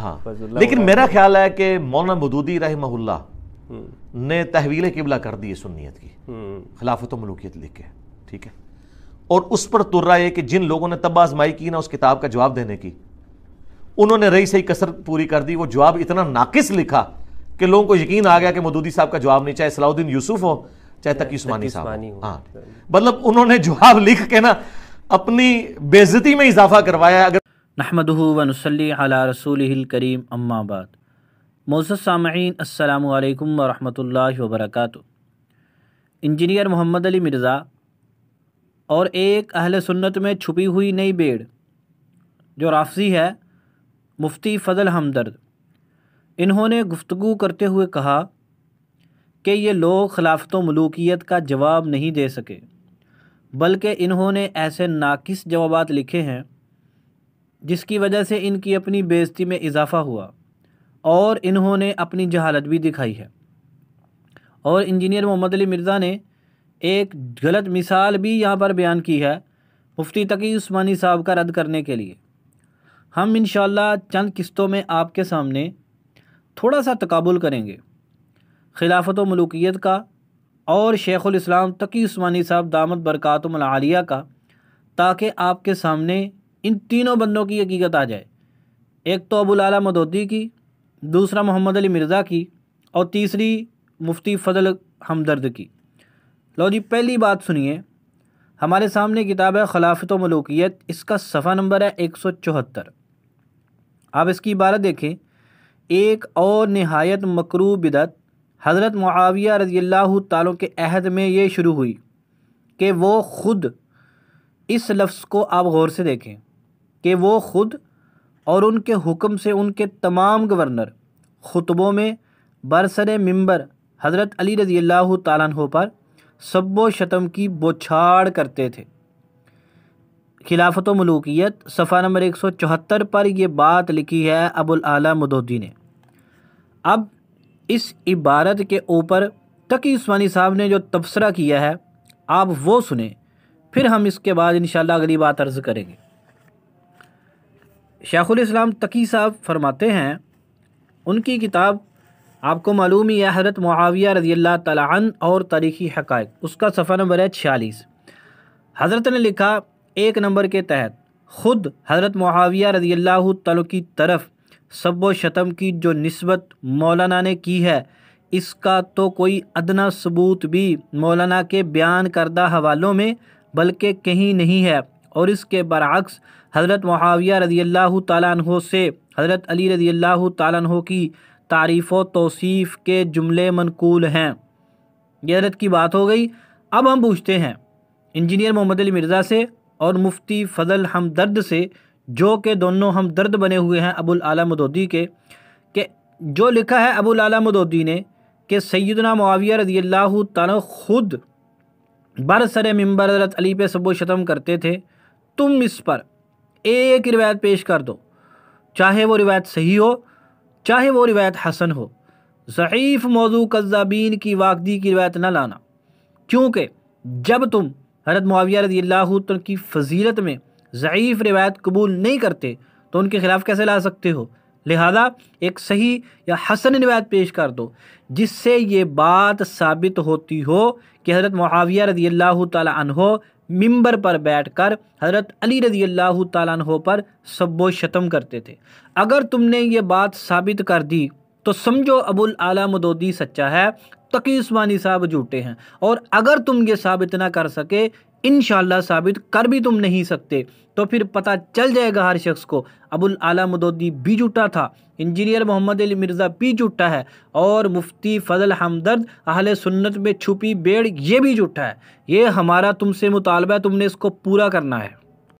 हाँ लेकिन मेरा ख्याल है कि मौलाना मदूदी रहमहुल्ला हम्म। ने तहवील किबला कर दी है सुन्नीत की हम्म। खिलाफत मलूकियत लिख के ठीक है और उस पर तुर्रा है कि जिन लोगों ने तब आजमाई की ना उस किताब का जवाब देने की उन्होंने रही सही कसर पूरी कर दी वो जवाब इतना नाकिस लिखा कि लोगों को यकीन आ गया कि मदूदी साहब का जवाब नहीं चाहे सलाउद्दीन यूसुफ हो चाहे तकी उस्मानी साहब हाँ मतलब उन्होंने जवाब लिख के ना अपनी बेजती में इजाफा करवाया अगर नहमदहू वनसली अला रसूल करीम अम्माबाद मोज़ सामीन अल्लाम वरहमल वबरक इंजीनियर मोहम्मद अली मिर्ज़ा और एक अहल सुन्नत में छुपी हुई नई बेड़ जो राफजी है मुफ्ती फ़जल हमदर्द इन्होंने गुफ्तु करते हुए कहा कि ये लोग खिलाफत मलूकियत का जवाब नहीं दे सके बल्कि इन्होंने ऐसे नाकिस जवाब लिखे हैं जिसकी वजह से इनकी अपनी बेइज्जती में इजाफा हुआ और इन्होंने अपनी जहालत भी दिखाई है और इंजीनियर मोहम्मद अली मिर्ज़ा ने एक गलत मिसाल भी यहाँ पर बयान की है मुफ्ती तकी उस्मानी साहब का रद्द करने के लिए हम इन चंद किस्तों में आपके सामने थोड़ा सा तकबुल करेंगे खिलाफत मलूकियत का और शेख़ुल इस्लाम तकी उस्मानी साहब दामद बरक़ातमलिया का ताकि आपके सामने इन तीनों बंदों की हकीकत आ जाए एक तो अबू आला मदोदी की दूसरा मोहम्मद अली मिर्ज़ा की और तीसरी मुफ्ती फ़जल हमदर्द की लो जी पहली बात सुनिए हमारे सामने किताब है खिलाफत मलूकियत इसका सफ़ा नंबर है एक सौ चौहत्तर आप इसकी इबारत देखें एक और नहायत मकरू बिदत हज़रत मुआविया रजी अल्लाह के अहद में ये शुरू हुई कि वो ख़ुद इस लफ्ज़ को आप गौर से देखें कि वो ख़ुद और उनके हुक्म से उनके तमाम गवर्नर ख़ुतबों में बरसर मंबर हज़रत अली रज़ी अल्लाह तहों पर सब्बो शतम की बोछाड़ करते थे खिलाफत मलूकियत सफ़ा नंबर एक सौ चौहत्तर पर यह बात लिखी है अबुल आला मदोदी ने अब इस इबारत के ऊपर तकी उस्मानी साहब ने जो तबसरा किया है आप वो सुने फिर हम इसके बाद इन अगली बात अर्ज़ करेंगे इस्लाम तकी साहब फरमाते हैं उनकी किताब आपको मालूम ही हज़रत मुआविया रज़ी अल्लाह तन और तारीख़ी हक़ उसका सफ़र नंबर है छियालीस हज़रत ने लिखा एक नंबर के तहत ख़ुद हज़रत मुआविया रजील्ला तल की तरफ सब शतम की जो नस्बत मौलाना ने की है इसका तो कोई अदना सबूत भी मौलाना के बयान करदा हवालों में बल्कि कहीं नहीं है और इसके बरक्स हज़रत मुआविया रजी अल्लाह तु से हज़रत अली रजी अल्लाह तु की तारीफ़ व तोसीफ़ के जुमले मनकूल हैं यह हजरत की बात हो गई अब हम पूछते हैं इंजीनियर मोहम्मद अली मिर्ज़ा से और मुफ्ती फ़जल हमदर्द से जो कि दोनों हमदर्द बने हुए हैं अबुल आला मदोदी के के जो लिखा है अबुल आला मदोदी ने कि सैदना मुआविया रजी अल्लाह तुद सर मंबर हजरत अली पे सब शतम करते थे तुम इस पर एक रिवायत पेश कर दो चाहे वो रिवायत सही हो चाहे वो रिवायत हसन हो ज़यीफ़ मौजू कज़ाबीन की वाकदी की रिवायत ना लाना क्योंकि जब तुम हरत मुआविया रजी अल्लाह की फजीलत में ज़यीफ़ रिवायत कबूल नहीं करते तो उनके ख़िलाफ़ कैसे ला सकते हो लिहाजा एक सही या हसन रिवायत पेश कर दो जिससे ये बात साबित होती हो कि हज़रत मुआविया रजी अल्लाह तहो मिंबर पर बैठकर हज़रत अली रजी अल्लाह तहो पर सब्बो शतम करते थे अगर तुमने ये बात साबित कर दी तो समझो अबुल आला मदोदी सच्चा है तकी उस्मानी साहब झूठे हैं और अगर तुम ये साबित ना कर सके इन साबित कर भी तुम नहीं सकते तो फिर पता चल जाएगा हर शख्स को अबुल आला मदोदी भी जुटा था इंजीनियर मोहम्मद अली मिर्ज़ा भी जुटा है और मुफ्ती फजल हमदर्द अहल सुन्नत में छुपी बेड़ ये भी जुटा है ये हमारा तुमसे मुतालबा है तुमने इसको पूरा करना है